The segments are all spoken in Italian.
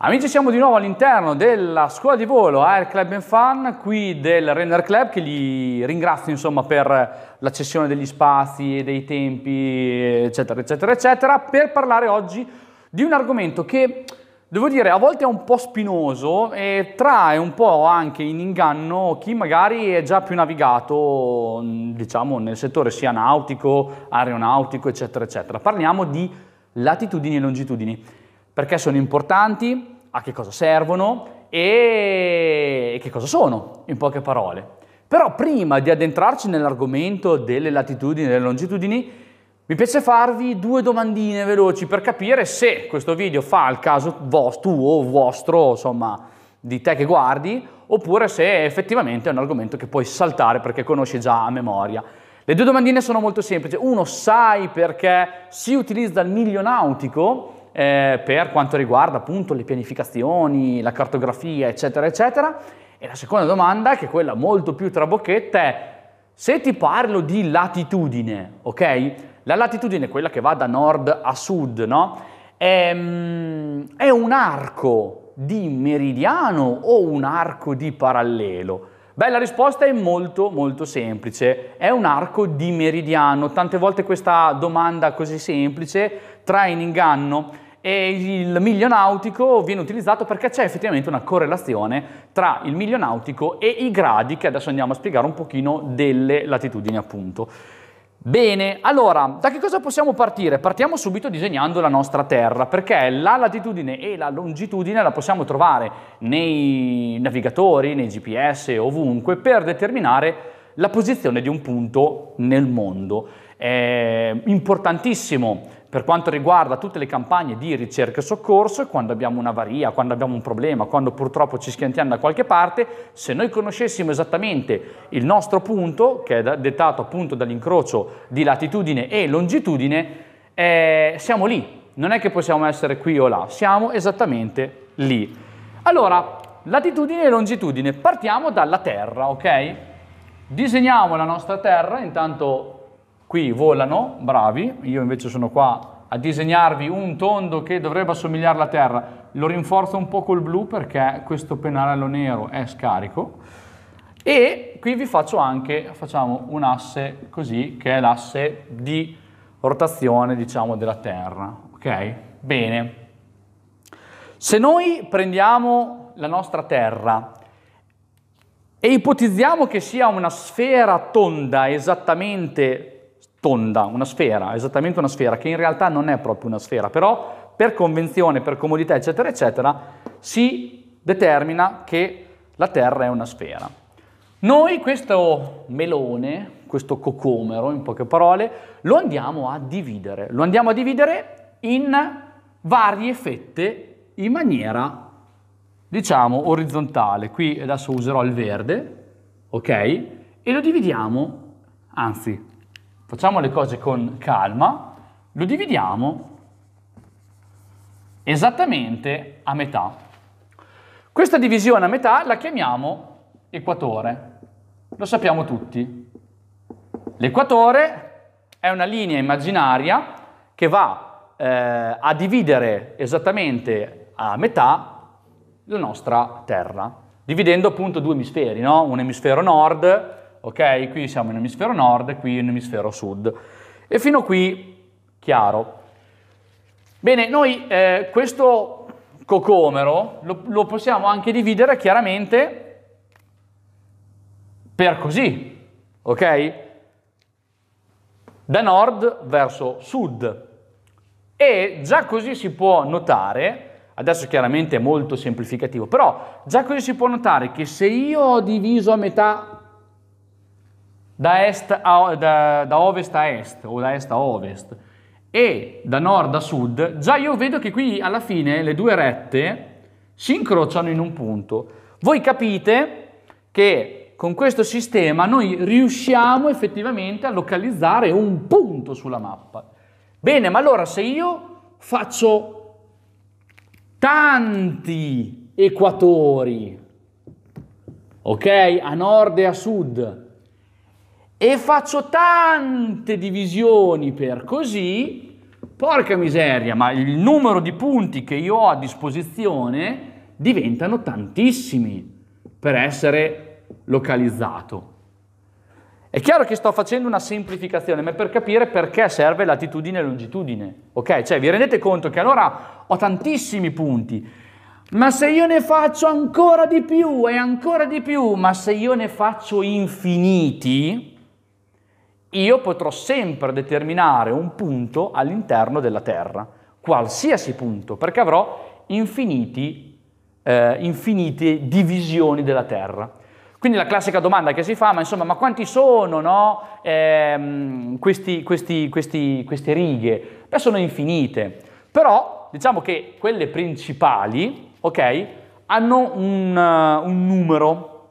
Amici siamo di nuovo all'interno della scuola di volo Air Club Fan, qui del Renner Club che li ringrazio insomma, per la cessione degli spazi e dei tempi eccetera eccetera eccetera per parlare oggi di un argomento che devo dire a volte è un po' spinoso e trae un po' anche in inganno chi magari è già più navigato diciamo nel settore sia nautico, aeronautico eccetera eccetera. Parliamo di latitudini e longitudini perché sono importanti, a che cosa servono e che cosa sono, in poche parole. Però prima di addentrarci nell'argomento delle latitudini e delle longitudini, mi piace farvi due domandine veloci per capire se questo video fa il caso tuo, vostro, insomma, di te che guardi, oppure se effettivamente è un argomento che puoi saltare perché conosci già a memoria. Le due domandine sono molto semplici. Uno, sai perché si utilizza il milionautico eh, per quanto riguarda appunto le pianificazioni, la cartografia, eccetera, eccetera. E la seconda domanda, che è quella molto più trabocchetta, è se ti parlo di latitudine, ok? La latitudine è quella che va da nord a sud, no? È, ehm, è un arco di meridiano o un arco di parallelo? Beh, la risposta è molto molto semplice, è un arco di meridiano. Tante volte questa domanda così semplice trae in inganno e il miglio nautico viene utilizzato perché c'è effettivamente una correlazione tra il miglio nautico e i gradi che adesso andiamo a spiegare un pochino delle latitudini appunto. Bene, allora, da che cosa possiamo partire? Partiamo subito disegnando la nostra Terra, perché la latitudine e la longitudine la possiamo trovare nei navigatori, nei GPS, ovunque, per determinare la posizione di un punto nel mondo. È importantissimo per quanto riguarda tutte le campagne di ricerca e soccorso, quando abbiamo un'avaria, quando abbiamo un problema, quando purtroppo ci schiantiamo da qualche parte, se noi conoscessimo esattamente il nostro punto, che è dettato appunto dall'incrocio di latitudine e longitudine, eh, siamo lì. Non è che possiamo essere qui o là, siamo esattamente lì. Allora, latitudine e longitudine, partiamo dalla Terra, ok? Disegniamo la nostra Terra, intanto qui volano, bravi, io invece sono qua a disegnarvi un tondo che dovrebbe assomigliare alla terra, lo rinforzo un po' col blu perché questo pennarello nero è scarico e qui vi faccio anche, facciamo un asse così che è l'asse di rotazione diciamo della terra, ok? Bene, se noi prendiamo la nostra terra e ipotizziamo che sia una sfera tonda esattamente tonda, una sfera, esattamente una sfera, che in realtà non è proprio una sfera, però per convenzione, per comodità, eccetera, eccetera, si determina che la Terra è una sfera. Noi questo melone, questo cocomero, in poche parole, lo andiamo a dividere. Lo andiamo a dividere in varie fette in maniera, diciamo, orizzontale. Qui adesso userò il verde, ok? E lo dividiamo, anzi, facciamo le cose con calma, lo dividiamo esattamente a metà. Questa divisione a metà la chiamiamo equatore, lo sappiamo tutti. L'equatore è una linea immaginaria che va eh, a dividere esattamente a metà la nostra Terra, dividendo appunto due emisferi, no? un emisfero nord ok? Qui siamo in emisfero nord e qui in emisfero sud. E fino qui, chiaro. Bene, noi eh, questo cocomero lo, lo possiamo anche dividere chiaramente per così, ok? Da nord verso sud. E già così si può notare Adesso chiaramente è molto semplificativo, però già così si può notare che se io ho diviso a metà da, a, da, da ovest a est o da est a ovest e da nord a sud, già io vedo che qui alla fine le due rette si incrociano in un punto. Voi capite che con questo sistema noi riusciamo effettivamente a localizzare un punto sulla mappa. Bene, ma allora se io faccio tanti equatori, ok, a nord e a sud, e faccio tante divisioni per così, porca miseria, ma il numero di punti che io ho a disposizione diventano tantissimi per essere localizzato. È chiaro che sto facendo una semplificazione, ma è per capire perché serve latitudine e longitudine. Ok? Cioè, vi rendete conto che allora ho tantissimi punti, ma se io ne faccio ancora di più e ancora di più, ma se io ne faccio infiniti, io potrò sempre determinare un punto all'interno della Terra, qualsiasi punto, perché avrò infiniti, eh, infinite divisioni della Terra. Quindi la classica domanda che si fa, ma insomma, ma quanti sono no, ehm, questi, questi, questi, queste righe? Beh, sono infinite, però diciamo che quelle principali, ok, hanno un, uh, un numero.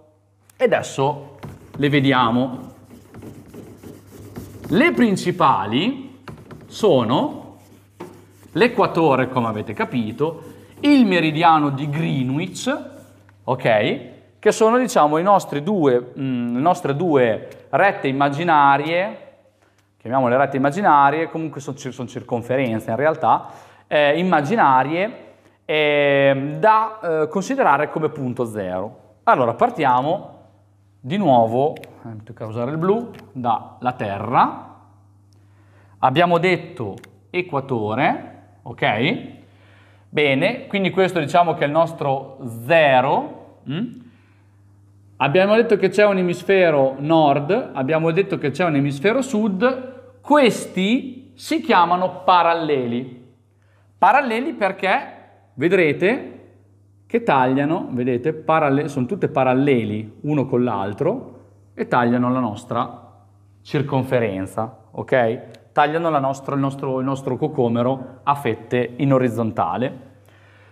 E adesso le vediamo. Le principali sono l'equatore, come avete capito, il meridiano di Greenwich, ok? Che sono, diciamo, due, mh, mm, le nostre due rette immaginarie, chiamiamole rette immaginarie, comunque sono, sono circonferenze in realtà, eh, immaginarie eh, da eh, considerare come punto zero. Allora, partiamo di nuovo, tocca ehm, usare il blu, dalla Terra, abbiamo detto equatore, ok? Bene, quindi questo diciamo che è il nostro 0, mm? abbiamo detto che c'è un emisfero nord, abbiamo detto che c'è un emisfero sud, questi si chiamano paralleli. Paralleli perché, vedrete, che tagliano, vedete, paralle- sono tutte paralleli uno con l'altro e tagliano la nostra circonferenza, ok? Tagliano nostra, il, nostro, il nostro cocomero a fette in orizzontale.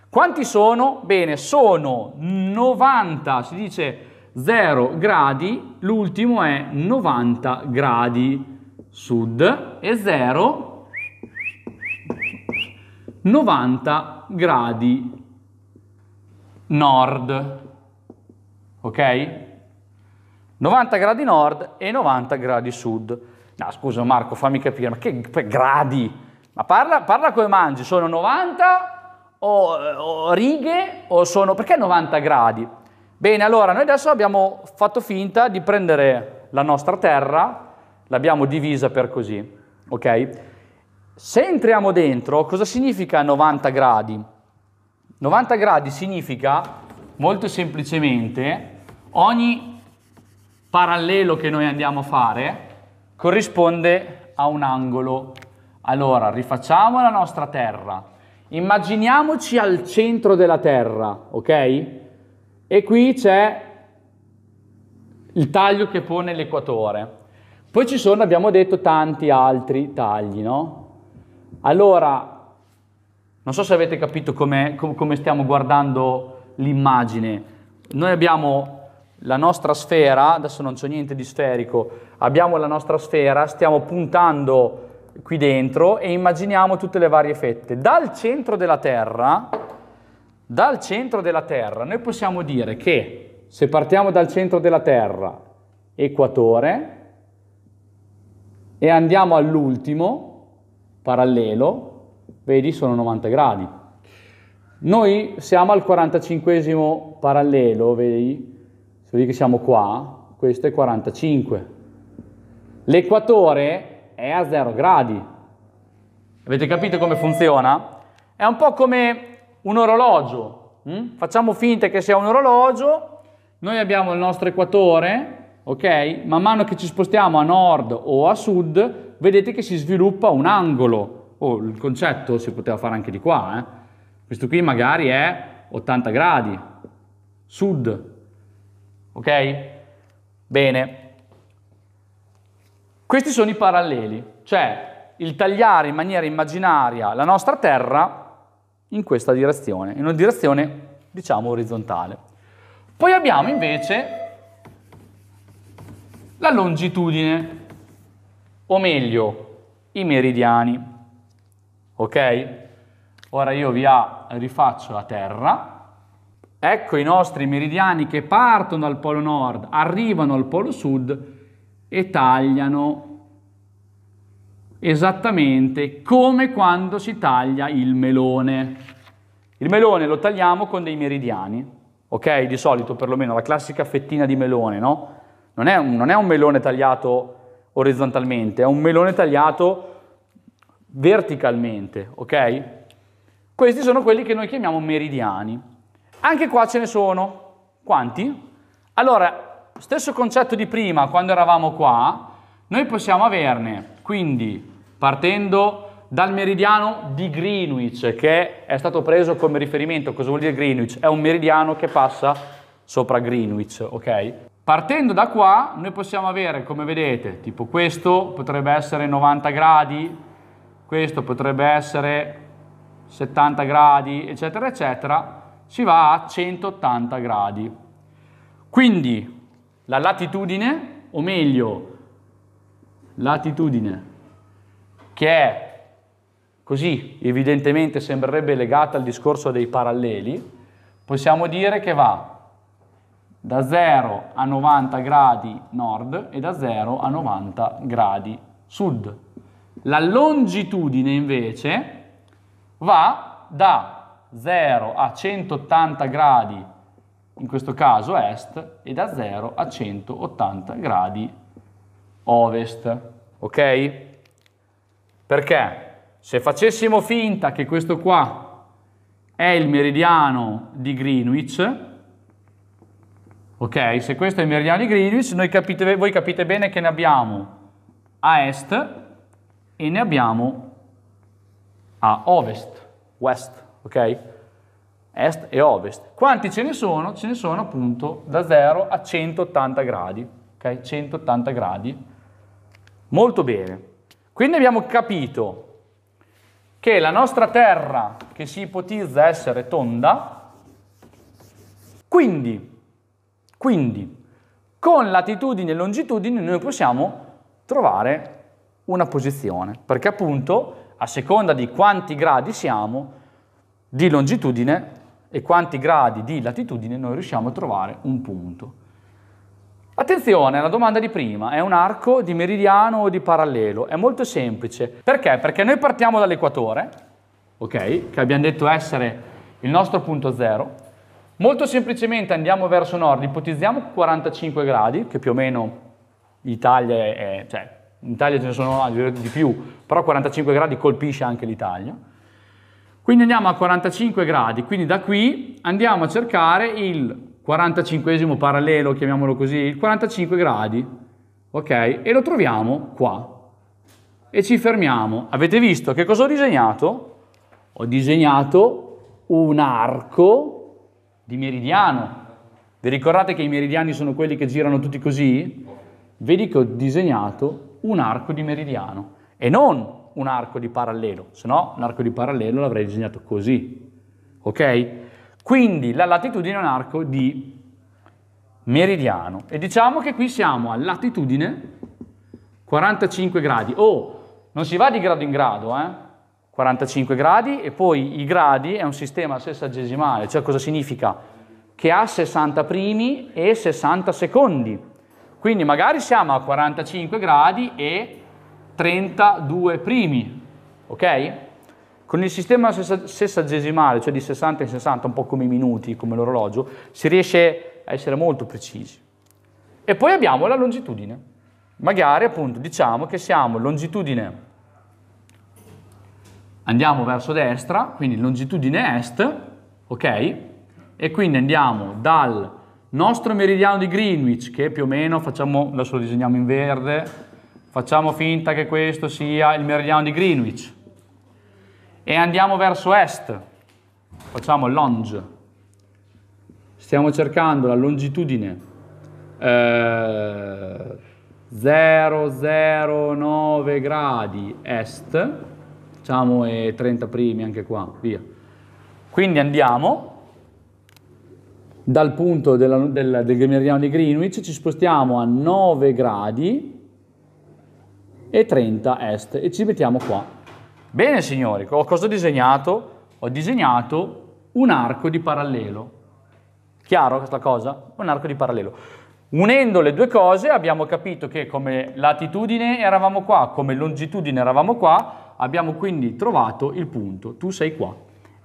Quanti sono? Bene, sono 90, si dice 0 gradi, l'ultimo è 90 gradi sud e 0 90 gradi nord, ok? 90 gradi nord e 90 gradi sud. No, scusa Marco, fammi capire, ma che gradi? Ma parla, parla come mangi, sono 90 o, o righe o sono... perché 90 gradi? Bene, allora noi adesso abbiamo fatto finta di prendere la nostra terra, l'abbiamo divisa per così, ok? Se entriamo dentro, cosa significa 90 gradi? 90 gradi significa molto semplicemente ogni parallelo che noi andiamo a fare corrisponde a un angolo. Allora, rifacciamo la nostra terra. Immaginiamoci al centro della terra, ok? E qui c'è il taglio che pone l'equatore. Poi ci sono, abbiamo detto, tanti altri tagli, no? Allora, non so se avete capito come com stiamo guardando l'immagine. Noi abbiamo la nostra sfera, adesso non c'è niente di sferico, abbiamo la nostra sfera, stiamo puntando qui dentro e immaginiamo tutte le varie fette. Dal centro della Terra, dal centro della Terra, noi possiamo dire che se partiamo dal centro della Terra, equatore, e andiamo all'ultimo, parallelo, vedi sono 90 gradi. Noi siamo al 45 parallelo, vedi? vedi che siamo qua, questo è 45. L'equatore è a 0 gradi. Avete capito come funziona? È un po' come un orologio. Hm? Facciamo finta che sia un orologio, noi abbiamo il nostro equatore, ok? Man mano che ci spostiamo a nord o a sud, vedete che si sviluppa un angolo oh, il concetto si poteva fare anche di qua, eh? questo qui magari è 80 gradi, sud, ok? Bene. Questi sono i paralleli, cioè il tagliare in maniera immaginaria la nostra terra in questa direzione, in una direzione diciamo orizzontale. Poi abbiamo invece la longitudine, o meglio, i meridiani. Ok? Ora io vi rifaccio la terra. Ecco i nostri meridiani che partono dal polo nord, arrivano al polo sud e tagliano esattamente come quando si taglia il melone. Il melone lo tagliamo con dei meridiani, ok? Di solito perlomeno la classica fettina di melone, no? Non è, un, non è un melone tagliato orizzontalmente, è un melone tagliato verticalmente, ok? Questi sono quelli che noi chiamiamo meridiani. Anche qua ce ne sono. Quanti? Allora, stesso concetto di prima, quando eravamo qua, noi possiamo averne, quindi partendo dal meridiano di Greenwich, che è stato preso come riferimento, cosa vuol dire Greenwich? È un meridiano che passa sopra Greenwich, ok? Partendo da qua, noi possiamo avere, come vedete, tipo questo potrebbe essere 90 gradi, questo potrebbe essere 70 gradi, eccetera, eccetera, si va a 180 gradi. Quindi la latitudine, o meglio, latitudine, che è così evidentemente sembrerebbe legata al discorso dei paralleli, possiamo dire che va da 0 a 90 gradi nord e da 0 a 90 gradi sud. La longitudine invece va da 0 a 180 gradi, in questo caso est, e da 0 a 180 gradi ovest. Ok? Perché se facessimo finta che questo qua è il meridiano di Greenwich, ok? Se questo è il meridiano di Greenwich, capite, voi capite bene che ne abbiamo a est e ne abbiamo a ovest, west, ok? Est e ovest. Quanti ce ne sono? Ce ne sono appunto da 0 a 180 gradi, ok? 180 gradi. Molto bene. Quindi abbiamo capito che la nostra Terra, che si ipotizza essere tonda, quindi, quindi con latitudini e longitudini noi possiamo trovare una posizione, perché appunto a seconda di quanti gradi siamo di longitudine e quanti gradi di latitudine noi riusciamo a trovare un punto. Attenzione alla domanda di prima, è un arco di meridiano o di parallelo? È molto semplice. Perché? Perché noi partiamo dall'equatore, ok, che abbiamo detto essere il nostro punto zero. Molto semplicemente andiamo verso nord, ipotizziamo 45 gradi, che più o meno l'Italia è, cioè in Italia ce ne sono ah, di più, però 45 gradi colpisce anche l'Italia. Quindi andiamo a 45 gradi, quindi da qui andiamo a cercare il 45 parallelo, chiamiamolo così, il 45 gradi, ok? E lo troviamo qua. E ci fermiamo. Avete visto che cosa ho disegnato? Ho disegnato un arco di meridiano. Vi ricordate che i meridiani sono quelli che girano tutti così? Vedi che ho disegnato un arco di meridiano e non un arco di parallelo, se no un arco di parallelo l'avrei disegnato così, ok? Quindi la latitudine è un arco di meridiano e diciamo che qui siamo a latitudine 45 gradi. Oh, non si va di grado in grado, eh? 45 gradi e poi i gradi è un sistema sessagesimale, cioè cosa significa? Che ha 60 primi e 60 secondi. Quindi magari siamo a 45 gradi e 32 primi, ok? Con il sistema sessagesimale, cioè di 60 in 60, un po' come i minuti, come l'orologio, si riesce a essere molto precisi. E poi abbiamo la longitudine. Magari appunto diciamo che siamo longitudine, andiamo verso destra, quindi longitudine est, ok? E quindi andiamo dal nostro meridiano di Greenwich, che più o meno facciamo, adesso lo disegniamo in verde, facciamo finta che questo sia il meridiano di Greenwich e andiamo verso est, facciamo longe, stiamo cercando la longitudine eh, 009 gradi est, facciamo eh, 30 primi anche qua, via. Quindi andiamo dal punto della, del, del, meridiano di Greenwich ci spostiamo a 9 gradi e 30 est e ci mettiamo qua. Bene signori, cosa ho disegnato? Ho disegnato un arco di parallelo. Chiaro questa cosa? Un arco di parallelo. Unendo le due cose abbiamo capito che come latitudine eravamo qua, come longitudine eravamo qua, abbiamo quindi trovato il punto. Tu sei qua.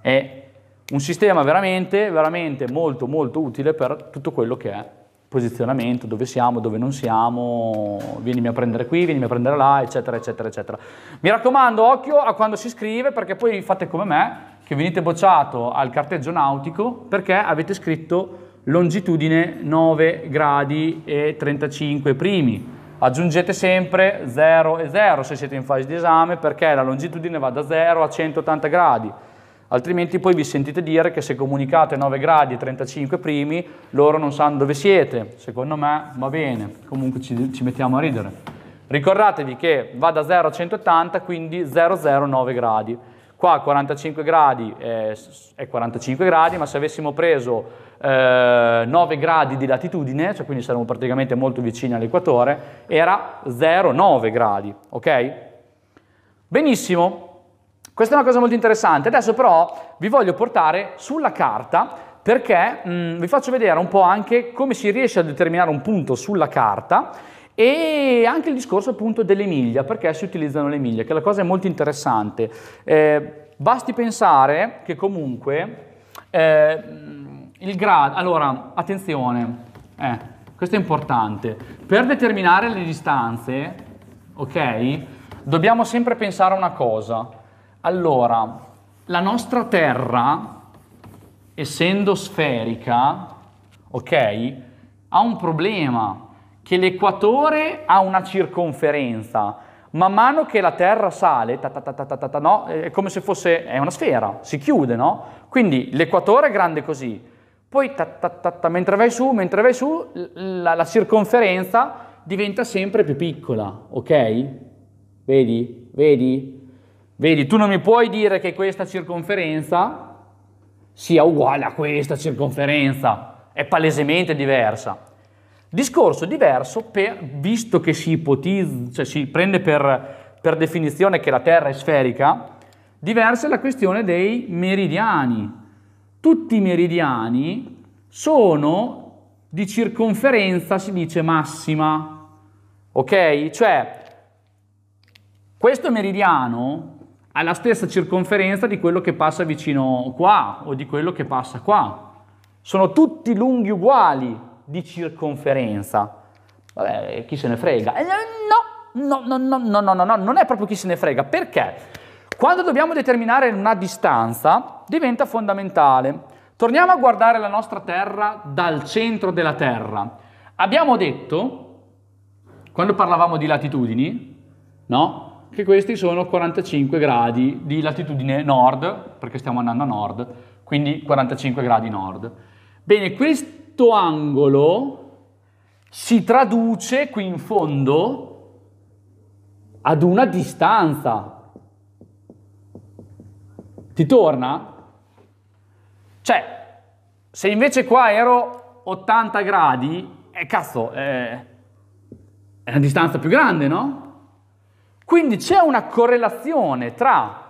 È un sistema veramente, veramente molto, molto utile per tutto quello che è posizionamento, dove siamo, dove non siamo, vienimi a prendere qui, vienimi a prendere là, eccetera, eccetera, eccetera. Mi raccomando, occhio a quando si scrive, perché poi fate come me, che venite bocciato al carteggio nautico perché avete scritto longitudine 9 gradi e 35 primi. Aggiungete sempre 0 e 0 se siete in fase di esame perché la longitudine va da 0 a 180 gradi altrimenti poi vi sentite dire che se comunicate 9 gradi e 35 primi loro non sanno dove siete, secondo me va bene, comunque ci, ci mettiamo a ridere. Ricordatevi che va da 0 a 180, quindi 009 gradi. Qua 45 gradi eh, è, è 45 gradi, ma se avessimo preso eh, 9 gradi di latitudine, cioè quindi saremmo praticamente molto vicini all'equatore, era 0,9 gradi, ok? Benissimo, questa è una cosa molto interessante. Adesso però vi voglio portare sulla carta perché mh, mm, vi faccio vedere un po' anche come si riesce a determinare un punto sulla carta e anche il discorso appunto delle miglia, perché si utilizzano le miglia, che la cosa è molto interessante. Eh, basti pensare che comunque eh, mm, il grado, allora attenzione, eh, questo è importante, per determinare le distanze, ok, dobbiamo sempre pensare a una cosa, allora, la nostra Terra, essendo sferica, ok, ha un problema, che l'equatore ha una circonferenza. Man mano che la Terra sale, ta ta ta no, è come se fosse è una sfera, si chiude, no? Quindi l'equatore è grande così. Poi mentre vai su, mentre vai su, la, la circonferenza diventa sempre più piccola, ok? Vedi? Vedi? Vedi, tu non mi puoi dire che questa circonferenza sia uguale a questa circonferenza, è palesemente diversa. Discorso diverso per, visto che si ipotizza, cioè si prende per, per definizione che la Terra è sferica, diversa è la questione dei meridiani. Tutti i meridiani sono di circonferenza si dice massima, ok? Cioè, questo meridiano alla stessa circonferenza di quello che passa vicino qua o di quello che passa qua. Sono tutti lunghi uguali di circonferenza. Vabbè, chi se ne frega? Eh, no, no, no, no, no, no, no, no, non è proprio chi se ne frega. Perché? Quando dobbiamo determinare una distanza diventa fondamentale. Torniamo a guardare la nostra Terra dal centro della Terra. Abbiamo detto, quando parlavamo di latitudini, no? che questi sono 45 gradi di latitudine nord, perché stiamo andando a nord, quindi 45 gradi nord. Bene, questo angolo si traduce qui in fondo ad una distanza. Ti torna? Cioè, se invece qua ero 80 gradi, eh, cazzo, eh, è una distanza più grande, no? Quindi c'è una correlazione tra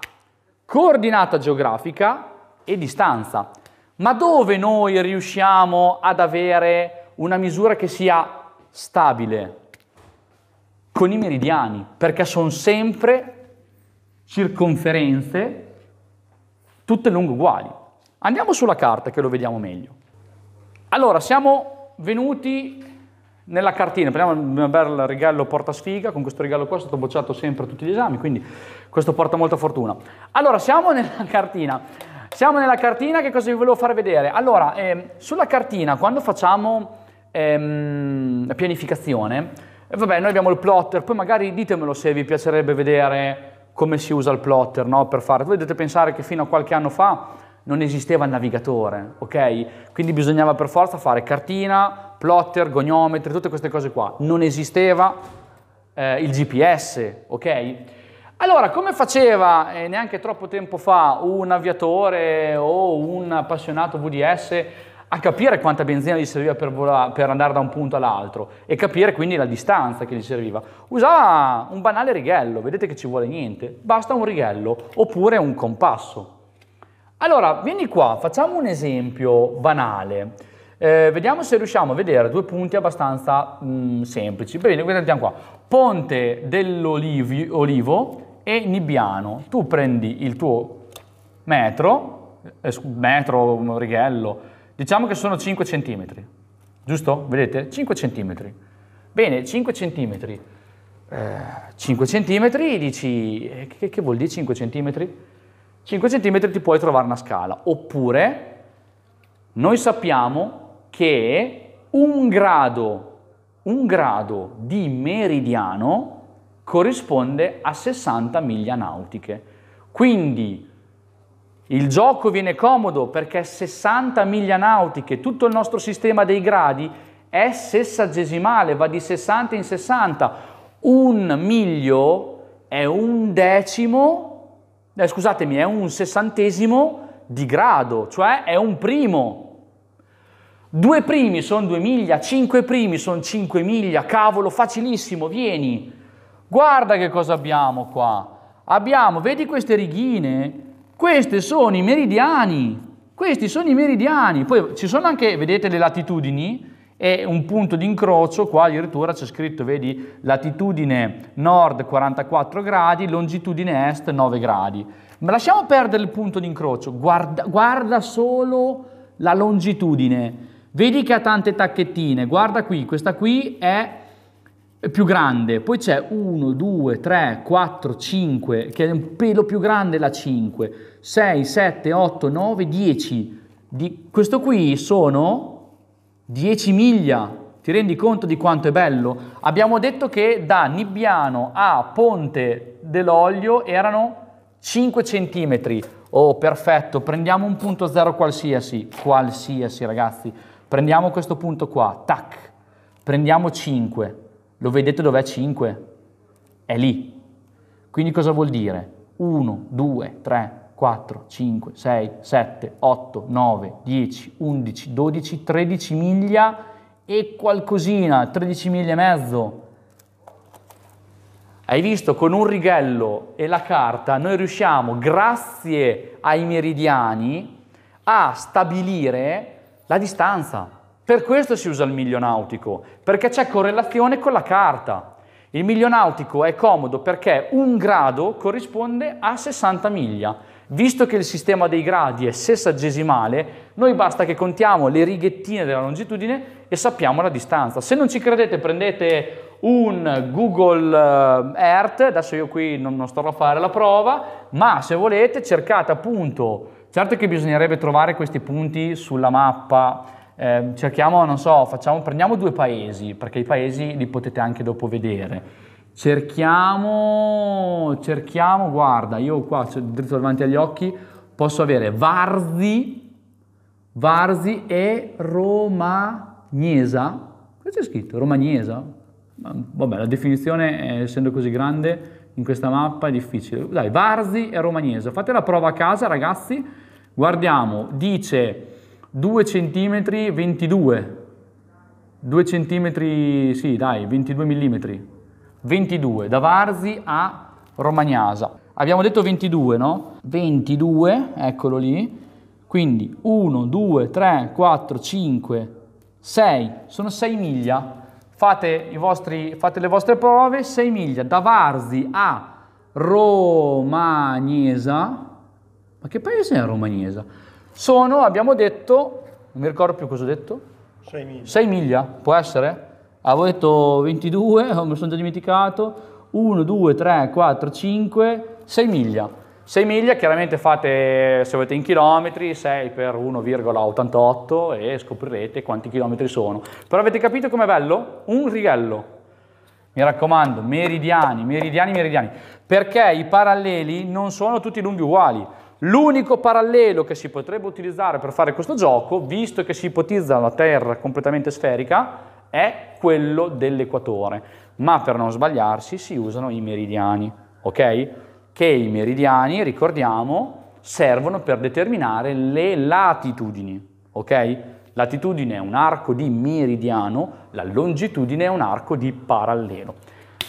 coordinata geografica e distanza. Ma dove noi riusciamo ad avere una misura che sia stabile? Con i meridiani, perché sono sempre circonferenze tutte lungo uguali. Andiamo sulla carta che lo vediamo meglio. Allora, siamo venuti nella cartina, prendiamo un bel regalo porta sfiga, con questo regalo qua è stato bocciato sempre a tutti gli esami, quindi questo porta molta fortuna. Allora, siamo nella cartina. Siamo nella cartina, che cosa vi volevo far vedere? Allora, eh, sulla cartina, quando facciamo ehm, la pianificazione, eh, vabbè, noi abbiamo il plotter, poi magari ditemelo se vi piacerebbe vedere come si usa il plotter, no? Per fare, voi dovete pensare che fino a qualche anno fa non esisteva il navigatore, ok? Quindi bisognava per forza fare cartina, plotter, goniometri, tutte queste cose qua. Non esisteva eh, il GPS, ok? Allora, come faceva eh, neanche troppo tempo fa un aviatore o un appassionato VDS a capire quanta benzina gli serviva per, volare, per andare da un punto all'altro e capire quindi la distanza che gli serviva. Usava un banale righello, vedete che ci vuole niente, basta un righello oppure un compasso. Allora, vieni qua, facciamo un esempio banale. Eh, vediamo se riusciamo a vedere due punti abbastanza mh, mm, semplici. Bene, guardiamo qua. Ponte dell'Olivo e Nibbiano. Tu prendi il tuo metro, eh, metro, un righello, diciamo che sono 5 cm, giusto? Vedete? 5 cm. Bene, 5 cm. Eh, 5 cm dici, eh, che, che vuol dire 5 cm? 5 cm ti puoi trovare una scala, oppure noi sappiamo che un grado, un grado di meridiano corrisponde a 60 miglia nautiche. Quindi il gioco viene comodo perché 60 miglia nautiche, tutto il nostro sistema dei gradi è sessagesimale, va di 60 in 60. Un miglio è un decimo, eh, scusatemi, è un sessantesimo di grado, cioè è un primo. Due primi sono due miglia, cinque primi sono cinque miglia, cavolo, facilissimo, vieni. Guarda che cosa abbiamo qua. Abbiamo, vedi queste righine? Questi sono i meridiani. Questi sono i meridiani. Poi ci sono anche, vedete, le latitudini e un punto di incrocio, qua addirittura c'è scritto, vedi, latitudine nord 44 gradi, longitudine est 9 gradi. Ma lasciamo perdere il punto di incrocio, guarda, guarda solo la longitudine. Vedi che ha tante tacchettine, guarda qui, questa qui è più grande, poi c'è 1, 2, 3, 4, 5, che è un pelo più grande la 5, 6, 7, 8, 9, 10. Di, questo qui sono 10 miglia, ti rendi conto di quanto è bello? Abbiamo detto che da Nibbiano a Ponte dell'Olio erano 5 centimetri, Oh, perfetto, prendiamo un punto zero qualsiasi, qualsiasi ragazzi. Prendiamo questo punto qua, tac, prendiamo 5, lo vedete dov'è 5? È lì. Quindi cosa vuol dire? 1, 2, 3, 4, 5, 6, 7, 8, 9, 10, 11, 12, 13 miglia e qualcosina, 13 miglia e mezzo. Hai visto, con un righello e la carta noi riusciamo, grazie ai meridiani, a stabilire la distanza. Per questo si usa il miglio nautico, perché c'è correlazione con la carta. Il miglio nautico è comodo perché un grado corrisponde a 60 miglia. Visto che il sistema dei gradi è sessagesimale, noi basta che contiamo le righettine della longitudine e sappiamo la distanza. Se non ci credete prendete un Google eh, Earth, adesso io qui non, non starò a fare la prova, ma se volete cercate appunto Certo che bisognerebbe trovare questi punti sulla mappa, eh, cerchiamo, non so, facciamo, prendiamo due paesi, perché i paesi li potete anche dopo vedere. Cerchiamo, cerchiamo, guarda, io qua dritto davanti agli occhi posso avere Varzi, Varzi e Romagnesa. Cosa c'è scritto? Romagnesa? Vabbè, la definizione, eh, essendo così grande, in questa mappa è difficile. Dai, Varzi e Romagneso. Fate la prova a casa, ragazzi. Guardiamo, dice 2 cm 22. 2 cm, sì, dai, 22 mm. 22 da Varzi a Romagnasa. Abbiamo detto 22, no? 22, eccolo lì. Quindi 1 2 3 4 5 6 sono 6 miglia Fate, vostri, fate, le vostre prove, 6 miglia da Varzi a Romagnesa. Ma che paese è Romagnesa? Sono, abbiamo detto, non mi ricordo più cosa ho detto. 6 miglia. 6 miglia, può essere? Avevo detto 22, mi sono già dimenticato. 1, 2, 3, 4, 5, 6 miglia. 6 miglia chiaramente fate, se avete in chilometri, 6 per 1,88 e scoprirete quanti chilometri sono. Però avete capito com'è bello? Un righello. Mi raccomando, meridiani, meridiani, meridiani. Perché i paralleli non sono tutti lunghi uguali. L'unico parallelo che si potrebbe utilizzare per fare questo gioco, visto che si ipotizza la Terra completamente sferica, è quello dell'equatore. Ma per non sbagliarsi si usano i meridiani, ok? che i meridiani, ricordiamo, servono per determinare le latitudini, ok? Latitudine è un arco di meridiano, la longitudine è un arco di parallelo.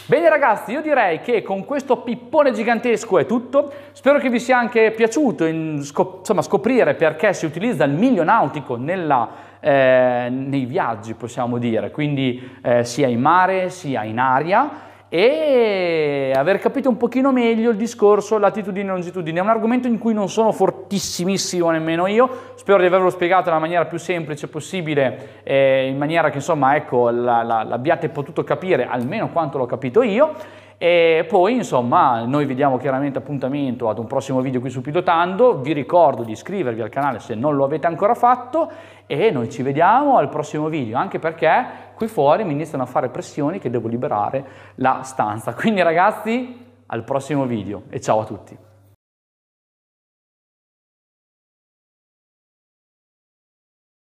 Bene ragazzi, io direi che con questo pippone gigantesco è tutto. Spero che vi sia anche piaciuto in, insomma, scoprire perché si utilizza il miglio nautico nella, eh, nei viaggi, possiamo dire, quindi eh, sia in mare sia in aria e aver capito un pochino meglio il discorso latitudine e longitudine. È un argomento in cui non sono fortissimissimo nemmeno io, spero di averlo spiegato nella maniera più semplice possibile, eh, in maniera che insomma ecco, la, la, l'abbiate potuto capire almeno quanto l'ho capito io. E poi insomma noi vi diamo chiaramente appuntamento ad un prossimo video qui su Pilotando, vi ricordo di iscrivervi al canale se non lo avete ancora fatto e noi ci vediamo al prossimo video, anche perché qui fuori mi iniziano a fare pressioni che devo liberare la stanza. Quindi ragazzi al prossimo video e ciao a tutti!